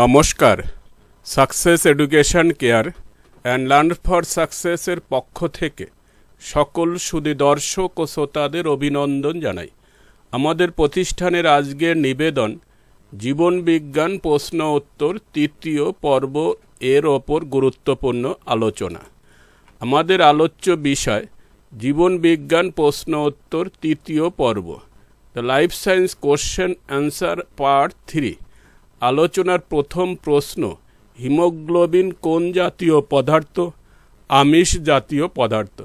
নমস্কার success education care and learn for সাকসেসের পক্ষ থেকে সকল সুদী দর্শক ও শ্রোতাদের অভিনন্দন জানাই আমাদের প্রতিষ্ঠানের আজকের নিবেদন জীবন বিজ্ঞান প্রশ্ন উত্তর তৃতীয় পর্ব এর ওপর গুরুত্বপূর্ণ আলোচনা আমাদের আলোচ্য বিষয় জীবন বিজ্ঞান প্রশ্ন উত্তর তৃতীয় পর্ব the life science question answer part three আলোচনার প্রথম প্রশ্ন হিমোগ্লোবিন কোন জাতীয় পদার্থ আমিষ জাতীয় পদার্থ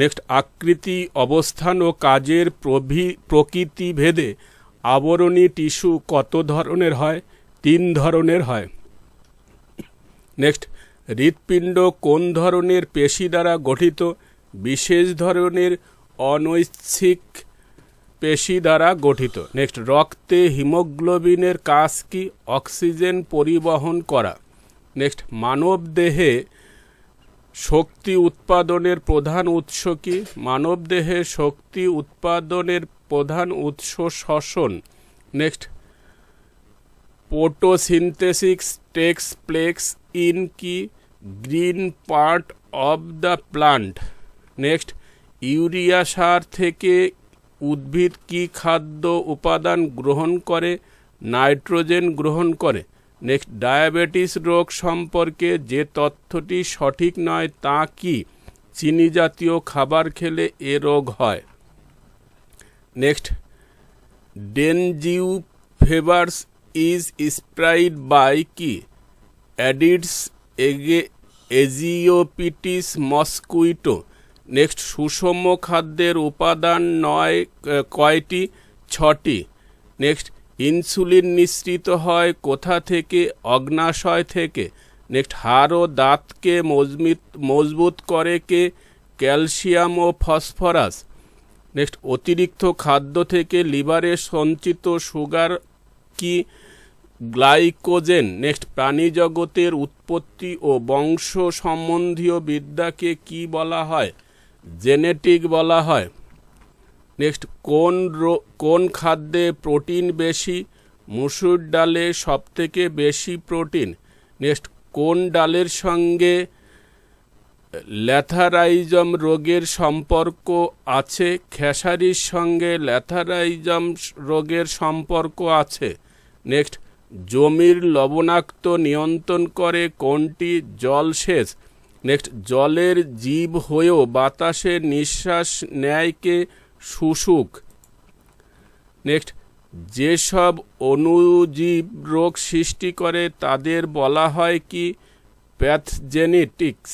নেক্সট আকৃতি অবস্থান ও কাজের প্রভি প্রকৃতি ভেদে আবরণী টিস্যু কত ধরনের হয় তিন ধরনের হয় নেক্সট হৃৎপিণ্ড কোন ধরনের পেশি দ্বারা গঠিত বিশেষ ধরনের অনৈচ্ছিক পেশি দ্বারা গঠিত নেক্সট রক্তে হিমোগ্লোবিনের কাজ কি অক্সিজেন পরিবহন করা নেক্সট মানব দেহে শক্তি উৎপাদনের প্রধান উৎস কি মানব দেহে শক্তি উৎপাদনের প্রধান উৎস শ্বসন next photosynthesis takes place in কি green part of the plant next urea সার থেকে উদ্ভিদ কি খাদ্য উপাদান গ্রহণ করে নাইট্রোজেন গ্রহণ করে নেক্সট ডায়াবেটিস রোগ সম্পর্কে যে তথ্যটি সঠিক নয় তা কি চিনি জাতীয় খাবার খেলে এ রোগ হয় next dengue fevers is spread by কি অ্যাডিডস এগে এজিওপিটিস মস্কুইটো নেক্সট সুষম খাদ্যের উপাদান নয় কয়টি ছটি নেক্সট ইনসুলিন নিঃসৃত হয় কোথা থেকে অগ্নাশয় থেকে নেক্সট হাড় ও দাঁতকে মজমিত মজবুত করে কে ক্যালসিয়াম ও ফসফরাস নেক্সট অতিরিক্ত খাদ্য থেকে লিভারে সঞ্চিত সুগার কি গ্লাইকোজেন নেক্সট প্রাণীজগতের উৎপত্তি ও বংশ সম্বন্ধীয় বিদ্যাকে কি বলা হয় জেনেটিক বলা হয় নেক্সট কোন কোন খাদ্যে প্রোটিন বেশি মুসুর ডালে সবথেকে বেশি প্রোটিন নেক্সট কোন ডালের সঙ্গে ল্যাথারাইজম রোগের সম্পর্ক আছে খেসারির সঙ্গে ল্যাথারাইজম রোগের সম্পর্ক আছে নেক্সট জমির লবণাক্ত নিয়ন্ত্রণ করে কোনটি জলসেচ নেক্সট জলের জীব হয়েও বাতাসে নিঃশ্বাস ন্যায়কে শুশুক নেক্সট যেসব অনুজীব রোগ সৃষ্টি করে তাদের বলা হয় কি প্যাথজেনেটিক্স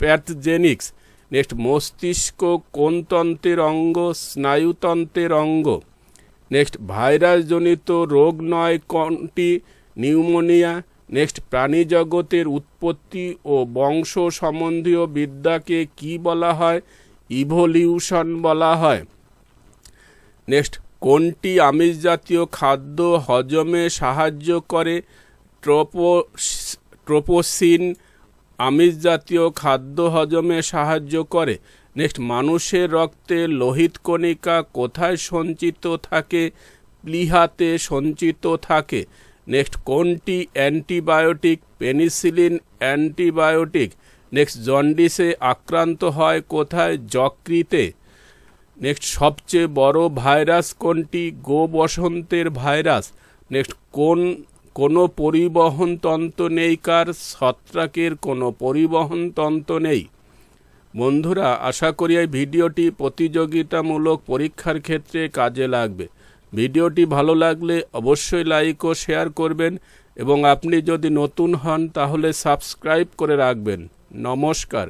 প্যাথজেনিক্স নেক্সট মস্তিষ্ক কোন তন্ত্রের অঙ্গ স্নায়ুতন্ত্রের অঙ্গ নেক্সট ভাইরাসজনিত রোগ নয় কোনটি নিউমোনিয়া নেক্সট প্রাণী জগতের উৎপত্তি ও বংশ সম্বন্ধীয় বিদ্যাকে কি বলা হয় ইভলিউশন বলা হয় নেক্সট কোনটি আমিষ জাতীয় খাদ্য হজমে সাহায্য করে ট্রোপো ট্রোপোসিন আমিষ জাতীয় খাদ্য হজমে সাহায্য করে নেক্সট মানুষের রক্তে লোহিত কণিকা কোথায় সঞ্চিত থাকে প্লিহাতে সঞ্চিত থাকে নেক্সট কোনটি অ্যান্টিবায়োটিক পেনিসিলিন অ্যান্টিবায়োটিক নেক্সট জন্ডিসে আক্রান্ত হয় কোথায় যকৃতে নেক্সট সবচেয়ে বড় ভাইরাস কোনটি গো বসন্তের ভাইরাস নেক্সট কোন কোনো পরিবহন তন্ত্র নেই কার ছত্রাকের কোনো পরিবহন তন্ত্র নেই বন্ধুরা আশা করি এই ভিডিওটি প্রতিযোগিতামূলক পরীক্ষার ক্ষেত্রে কাজে লাগবে ভিডিওটি ভালো লাগলে অবশ্যই লাইক ও শেয়ার করবেন এবং আপনি যদি নতুন হন তাহলে সাবস্ক্রাইব করে রাখবেন নমস্কার